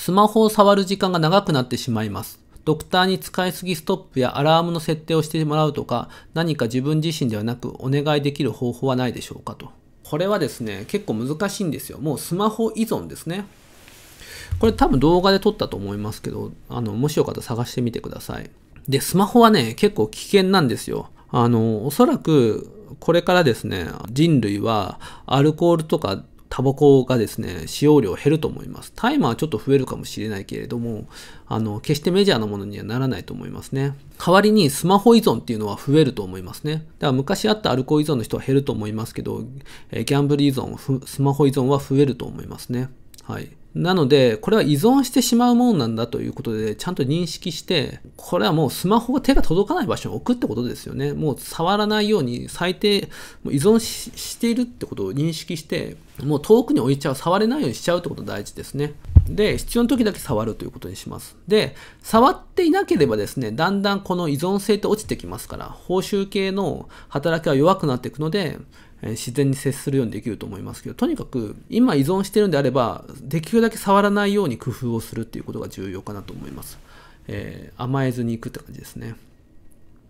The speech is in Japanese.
スマホを触る時間が長くなってしまいます。ドクターに使いすぎストップやアラームの設定をしてもらうとか、何か自分自身ではなくお願いできる方法はないでしょうかと。これはですね、結構難しいんですよ。もうスマホ依存ですね。これ多分動画で撮ったと思いますけど、あの、もしよかったら探してみてください。で、スマホはね、結構危険なんですよ。あの、おそらく、これからですね、人類はアルコールとかタバコがですね、使用量減ると思います。タイマーはちょっと増えるかもしれないけれども、あの、決してメジャーなものにはならないと思いますね。代わりにスマホ依存っていうのは増えると思いますね。だから昔あったアルコール依存の人は減ると思いますけど、ギャンブル依存、スマホ依存は増えると思いますね。はい。なので、これは依存してしまうものなんだということで、ちゃんと認識して、これはもうスマホが手が届かない場所に置くってことですよね。もう触らないように最低、依存しているってことを認識して、もう遠くに置いちゃう、触れないようにしちゃうってことが大事ですね。で、必要な時だけ触るということにします。で、触っていなければですね、だんだんこの依存性って落ちてきますから、報酬系の働きは弱くなっていくので、自然に接するようにできると思いますけど、とにかく今依存してるんであれば、できるだけ触らないように工夫をするっていうことが重要かなと思います。えー、甘えずに行くって感じですね。